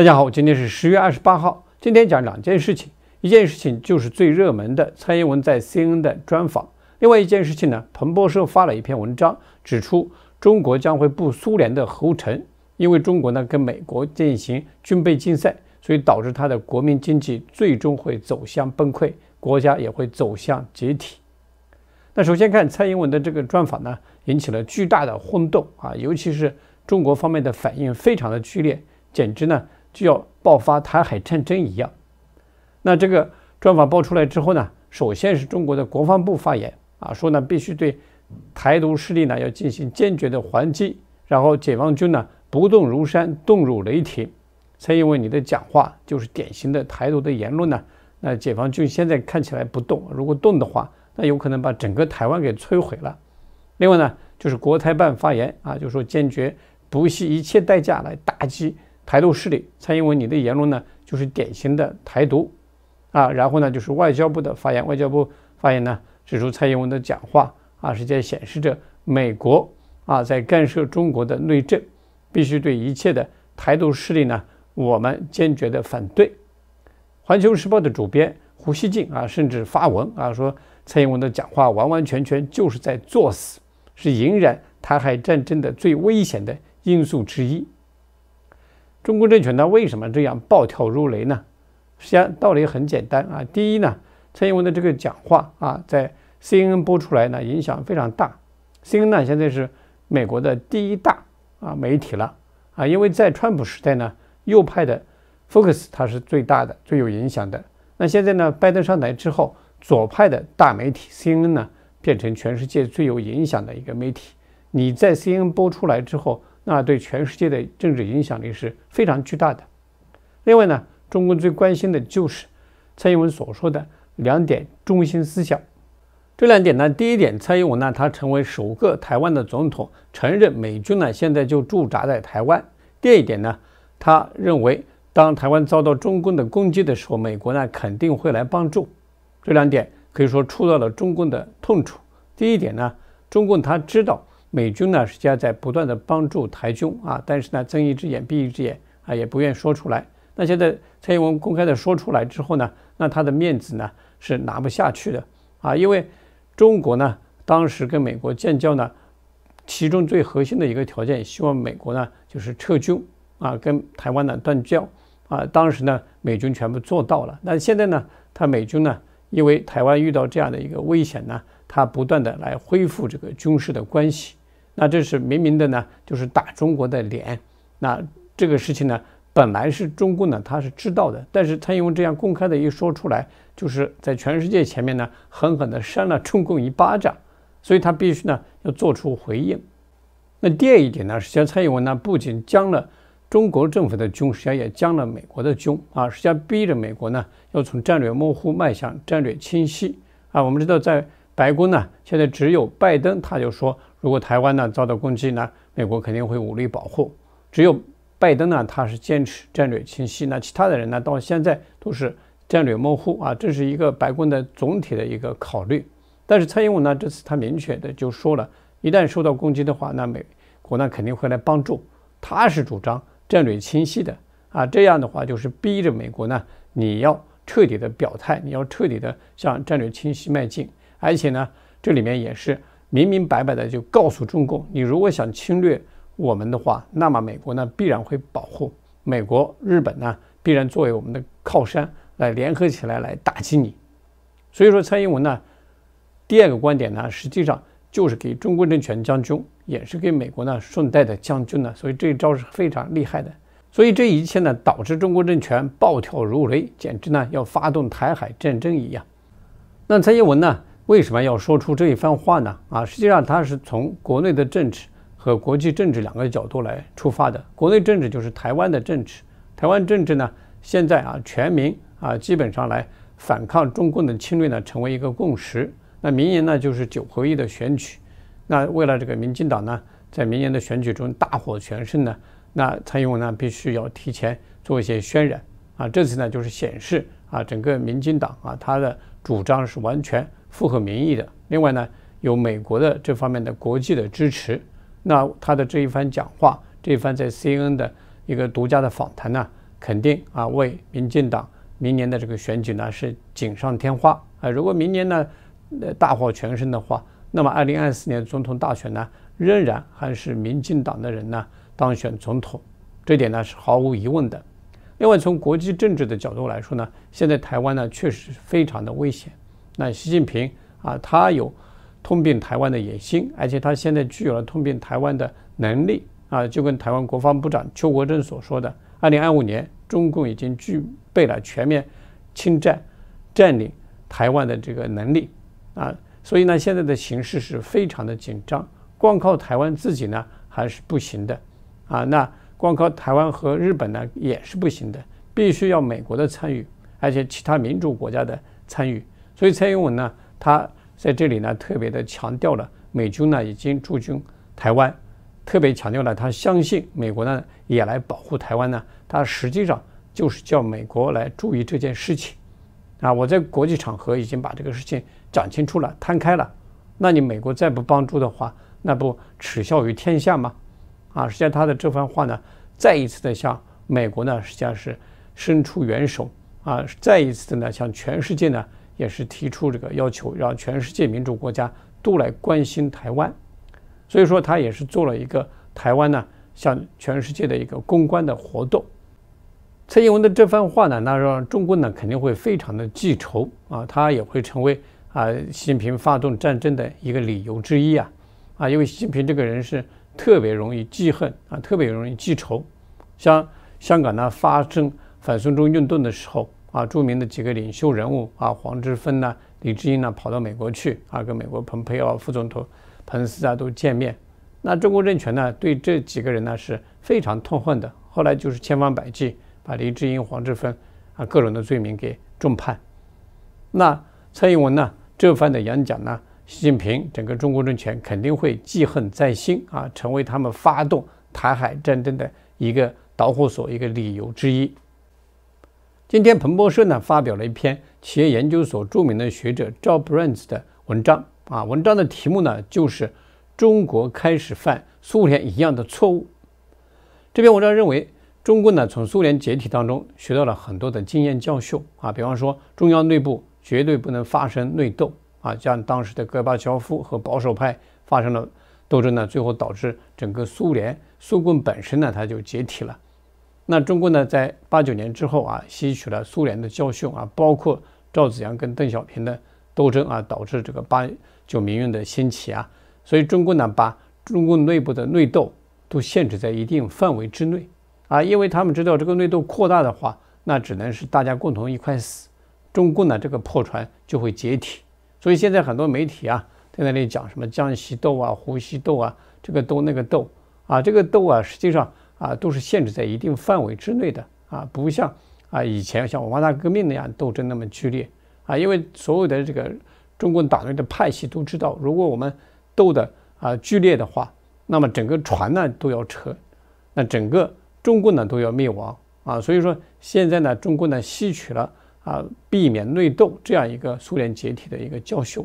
大家好，今天是十月二十八号。今天讲两件事情，一件事情就是最热门的蔡英文在 CNN 的专访。另外一件事情呢，彭博社发了一篇文章，指出中国将会步苏联的后尘，因为中国呢跟美国进行军备竞赛，所以导致它的国民经济最终会走向崩溃，国家也会走向解体。那首先看蔡英文的这个专访呢，引起了巨大的轰动啊，尤其是中国方面的反应非常的剧烈，简直呢。就要爆发台海战争一样，那这个专访爆出来之后呢，首先是中国的国防部发言啊，说呢必须对台独势力呢要进行坚决的还击，然后解放军呢不动如山，动如雷霆。蔡英文你的讲话就是典型的台独的言论呢，那解放军现在看起来不动，如果动的话，那有可能把整个台湾给摧毁了。另外呢，就是国台办发言啊，就说坚决不惜一切代价来打击。台独势力，蔡英文你的言论呢，就是典型的台独啊，然后呢，就是外交部的发言，外交部发言呢指出，蔡英文的讲话啊是在显示着美国啊在干涉中国的内政，必须对一切的台独势力呢，我们坚决的反对。环球时报的主编胡锡进啊，甚至发文啊说，蔡英文的讲话完完全全就是在作死，是引燃台海战争的最危险的因素之一。中国政权它为什么这样暴跳如雷呢？实际上道理很简单啊。第一呢，蔡英文的这个讲话啊，在 CNN 播出来呢，影响非常大。CNN 呢，现在是美国的第一大啊媒体了啊。因为在川普时代呢，右派的 f o c u s 它是最大的、最有影响的。那现在呢，拜登上台之后，左派的大媒体 CNN 呢，变成全世界最有影响的一个媒体。你在 CNN 播出来之后。那对全世界的政治影响力是非常巨大的。另外呢，中共最关心的就是蔡英文所说的两点中心思想。这两点呢，第一点，蔡英文呢他成为首个台湾的总统，承认美军呢现在就驻扎在台湾；第二点呢，他认为当台湾遭到中共的攻击的时候，美国呢肯定会来帮助。这两点可以说触到了中共的痛处。第一点呢，中共他知道。美军呢实际上在不断的帮助台军啊，但是呢睁一只眼闭一只眼啊，也不愿说出来。那现在蔡英文公开的说出来之后呢，那他的面子呢是拿不下去的啊，因为中国呢当时跟美国建交呢，其中最核心的一个条件，希望美国呢就是撤军啊，跟台湾呢断交啊。当时呢美军全部做到了，那现在呢他美军呢因为台湾遇到这样的一个危险呢，他不断的来恢复这个军事的关系。那这是明明的呢，就是打中国的脸。那这个事情呢，本来是中共呢，他是知道的，但是蔡英文这样公开的一说出来，就是在全世界前面呢，狠狠地扇了中共一巴掌，所以他必须呢，要做出回应。那第二一点呢，实际上蔡英文呢，不仅将了中国政府的军，实际上也将了美国的军啊，实际上逼着美国呢，要从战略模糊迈向战略清晰啊。我们知道在。白宫呢，现在只有拜登，他就说，如果台湾呢遭到攻击呢，美国肯定会武力保护。只有拜登呢，他是坚持战略清晰，那其他的人呢，到现在都是战略模糊啊。这是一个白宫的总体的一个考虑。但是蔡英文呢，这次他明确的就说了，一旦受到攻击的话，那美国呢肯定会来帮助。他是主张战略清晰的啊，这样的话就是逼着美国呢，你要彻底的表态，你要彻底的向战略清晰迈进。而且呢，这里面也是明明白白的，就告诉中共：你如果想侵略我们的话，那么美国呢必然会保护美国，日本呢必然作为我们的靠山来联合起来来打击你。所以说，蔡英文呢第二个观点呢，实际上就是给中国政权将军，也是给美国呢顺带的将军呢。所以这一招是非常厉害的。所以这一切呢，导致中国政权暴跳如雷，简直呢要发动台海战争一样。那蔡英文呢？为什么要说出这一番话呢？啊，实际上他是从国内的政治和国际政治两个角度来出发的。国内政治就是台湾的政治，台湾政治呢，现在啊，全民啊，基本上来反抗中共的侵略呢，成为一个共识。那明年呢，就是九合一的选举。那为了这个，民进党呢，在明年的选举中大获全胜呢，那蔡英文呢，必须要提前做一些渲染啊。这次呢，就是显示啊，整个民进党啊，他的主张是完全。符合民意的。另外呢，有美国的这方面的国际的支持。那他的这一番讲话，这一番在 C N n 的一个独家的访谈呢，肯定啊为民进党明年的这个选举呢是锦上添花啊。如果明年呢大获全胜的话，那么二零二四年总统大选呢仍然还是民进党的人呢当选总统，这点呢是毫无疑问的。另外从国际政治的角度来说呢，现在台湾呢确实非常的危险。那习近平啊，他有吞并台湾的野心，而且他现在具有了吞并台湾的能力啊，就跟台湾国防部长邱国正所说的，二零二五年中共已经具备了全面侵占、占领台湾的这个能力啊，所以呢，现在的形势是非常的紧张，光靠台湾自己呢还是不行的啊，那光靠台湾和日本呢也是不行的，必须要美国的参与，而且其他民主国家的参与。所以蔡英文呢，他在这里呢特别的强调了美军呢已经驻军台湾，特别强调了他相信美国呢也来保护台湾呢，他实际上就是叫美国来注意这件事情，啊，我在国际场合已经把这个事情讲清楚了，摊开了，那你美国再不帮助的话，那不耻笑于天下吗？啊，实际上他的这番话呢，再一次的向美国呢实际上是伸出援手，啊，再一次的呢向全世界呢。也是提出这个要求，让全世界民主国家都来关心台湾，所以说他也是做了一个台湾呢向全世界的一个公关的活动。蔡英文的这番话呢，那让中国呢肯定会非常的记仇啊，他也会成为啊习近平发动战争的一个理由之一啊啊，因为习近平这个人是特别容易记恨啊，特别容易记仇。像香港呢发生反送中运动的时候。啊，著名的几个领袖人物啊，黄之芬呢，李志英呢，跑到美国去啊，跟美国蓬佩奥副总统、彭斯啊都见面。那中国政权呢，对这几个人呢是非常痛恨的。后来就是千方百计把李志英、黄志芬啊各种的罪名给重判。那蔡英文呢这番的演讲呢，习近平整个中国政权肯定会记恨在心啊，成为他们发动台海战争的一个导火索，一个理由之一。今天彭博社呢发表了一篇企业研究所著名的学者 Joe Brans 的文章啊，文章的题目呢就是“中国开始犯苏联一样的错误”。这篇文章认为，中共呢从苏联解体当中学到了很多的经验教训啊，比方说中央内部绝对不能发生内斗啊，像当时的戈巴乔夫和保守派发生了斗争呢，最后导致整个苏联、苏共本身呢它就解体了。那中国呢，在八九年之后啊，吸取了苏联的教训啊，包括赵紫阳跟邓小平的斗争啊，导致这个八九民运的兴起啊，所以中共呢，把中共内部的内斗都限制在一定范围之内啊，因为他们知道这个内斗扩大的话，那只能是大家共同一块死，中共呢这个破船就会解体。所以现在很多媒体啊，在那里讲什么江西斗啊、湖西斗啊，这个斗那个斗啊，这个斗啊，实际上。啊，都是限制在一定范围之内的啊，不像啊以前像文化大革命那样斗争那么剧烈啊，因为所有的这个中共党内的派系都知道，如果我们斗的啊剧烈的话，那么整个船呢都要沉，那整个中共呢都要灭亡啊，所以说现在呢中共呢吸取了啊避免内斗这样一个苏联解体的一个教训，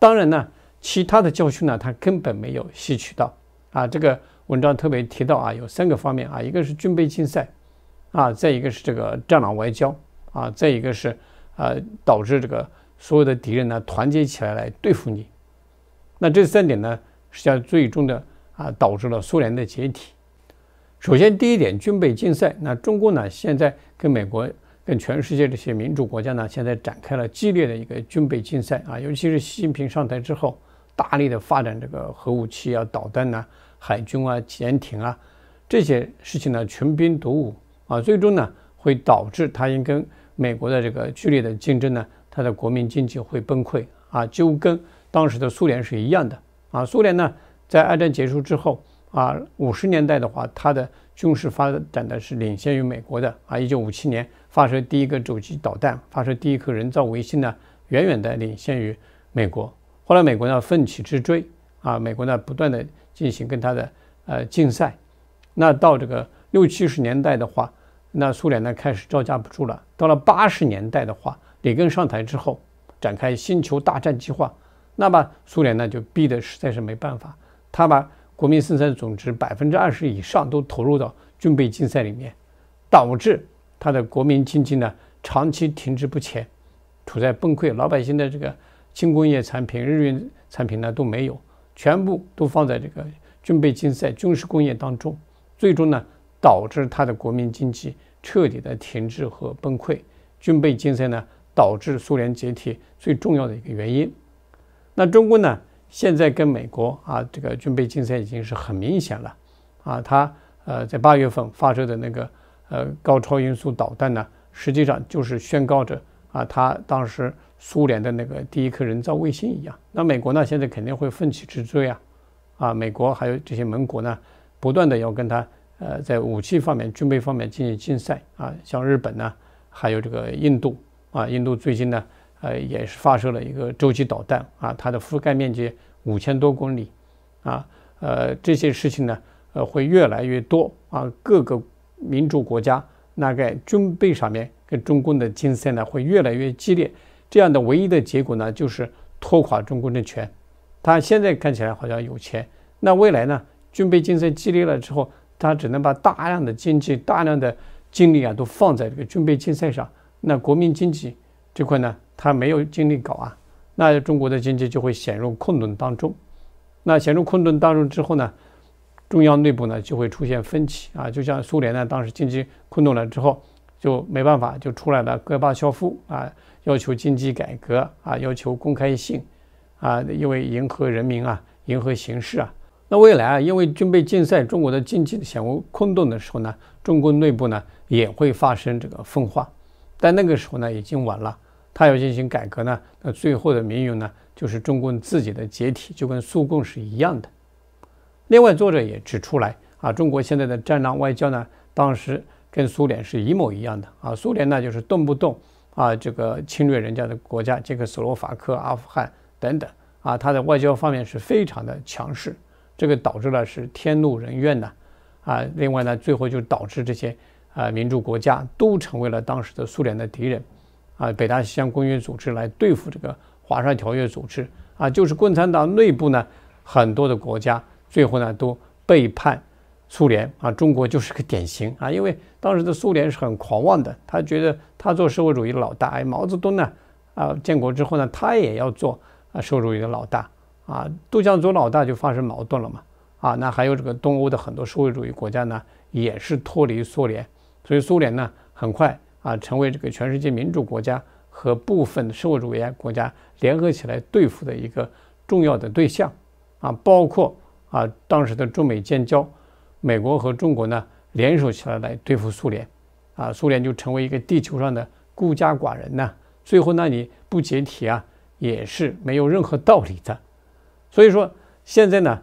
当然呢其他的教训呢他根本没有吸取到啊这个。文章特别提到啊，有三个方面啊，一个是军备竞赛，啊，再一个是这个战狼外交，啊，再一个是呃导致这个所有的敌人呢团结起来来对付你。那这三点呢，实际上最终的啊导致了苏联的解体。首先第一点，军备竞赛。那中共呢现在跟美国跟全世界这些民主国家呢现在展开了激烈的一个军备竞赛啊，尤其是习近平上台之后，大力的发展这个核武器啊导弹呢。海军啊，潜艇啊，这些事情呢，穷兵黩武啊，最终呢，会导致它因跟美国的这个剧烈的竞争呢，它的国民经济会崩溃啊，就跟当时的苏联是一样的啊。苏联呢，在二战结束之后啊，五十年代的话，它的军事发展的是领先于美国的啊。一九五七年发射第一个洲际导弹，发射第一颗人造卫星呢，远远的领先于美国。后来美国呢，奋起直追啊，美国呢，不断的。进行跟他的呃竞赛，那到这个六七十年代的话，那苏联呢开始招架不住了。到了八十年代的话，里根上台之后展开星球大战计划，那把苏联呢就逼得实在是没办法，他把国民生产总值百分之二十以上都投入到军备竞赛里面，导致他的国民经济呢长期停滞不前，处在崩溃，老百姓的这个轻工业产品、日用产品呢都没有。全部都放在这个军备竞赛、军事工业当中，最终呢导致他的国民经济彻底的停滞和崩溃。军备竞赛呢导致苏联解体最重要的一个原因。那中国呢现在跟美国啊这个军备竞赛已经是很明显了啊，他呃在八月份发射的那个呃高超音速导弹呢，实际上就是宣告着啊他当时。苏联的那个第一颗人造卫星一样，那美国呢，现在肯定会奋起直追啊！啊，美国还有这些盟国呢，不断的要跟他呃在武器方面、军备方面进行竞赛啊。像日本呢，还有这个印度啊，印度最近呢，呃也是发射了一个洲际导弹啊，它的覆盖面积五千多公里啊。呃，这些事情呢，呃会越来越多啊。各个民主国家那在军备上面跟中共的竞赛呢，会越来越激烈。这样的唯一的结果呢，就是拖垮中国政权。他现在看起来好像有钱，那未来呢？军备竞赛激烈了之后，他只能把大量的经济、大量的精力啊，都放在这个军备竞赛上。那国民经济这块呢，他没有精力搞啊。那中国的经济就会陷入困顿当中。那陷入困顿当中之后呢，中央内部呢就会出现分歧啊。就像苏联呢，当时经济困顿了之后。就没办法，就出来了戈巴乔夫啊，要求经济改革啊，要求公开性啊，因为迎合人民啊，迎合形势啊。那未来啊，因为军备竞赛，中国的经济陷入空洞的时候呢，中共内部呢也会发生这个分化。但那个时候呢，已经晚了。他要进行改革呢，那最后的命运呢，就是中共自己的解体，就跟苏共是一样的。另外，作者也指出来啊，中国现在的战狼外交呢，当时。跟苏联是一模一样的啊！苏联呢，就是动不动啊，这个侵略人家的国家，这个斯洛伐克、阿富汗等等啊，它的外交方面是非常的强势，这个导致了是天怒人怨呐啊。另外呢，最后就导致这些啊民主国家都成为了当时的苏联的敌人啊。北大西洋公约组织来对付这个华沙条约组织啊，就是共产党内部呢，很多的国家最后呢都背叛。苏联啊，中国就是个典型啊！因为当时的苏联是很狂妄的，他觉得他做社会主义的老大。哎，毛泽东呢，啊，建国之后呢，他也要做啊社会主义的老大啊，都想做老大，就发生矛盾了嘛啊！那还有这个东欧的很多社会主义国家呢，也是脱离苏联，所以苏联呢，很快啊，成为这个全世界民主国家和部分社会主义国家联合起来对付的一个重要的对象啊，包括啊，当时的中美建交。美国和中国呢联手起来来对付苏联啊，苏联就成为一个地球上的孤家寡人呢。最后，那你不解体啊，也是没有任何道理的。所以说，现在呢，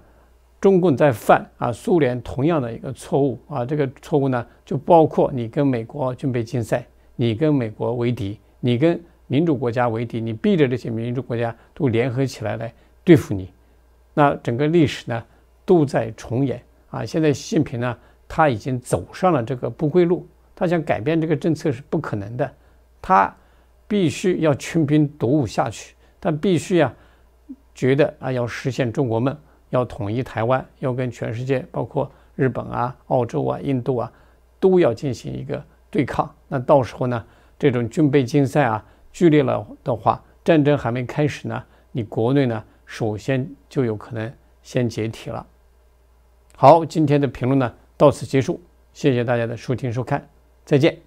中共在犯啊苏联同样的一个错误啊。这个错误呢，就包括你跟美国军备竞赛，你跟美国为敌，你跟民主国家为敌，你逼着这些民主国家都联合起来来对付你。那整个历史呢，都在重演。啊，现在习近平呢，他已经走上了这个不归路。他想改变这个政策是不可能的，他必须要穷兵黩武下去。他必须呀，觉得啊，要实现中国梦，要统一台湾，要跟全世界，包括日本啊、澳洲啊、印度啊，都要进行一个对抗。那到时候呢，这种军备竞赛啊，剧烈了的话，战争还没开始呢，你国内呢，首先就有可能先解体了。好，今天的评论呢，到此结束。谢谢大家的收听收看，再见。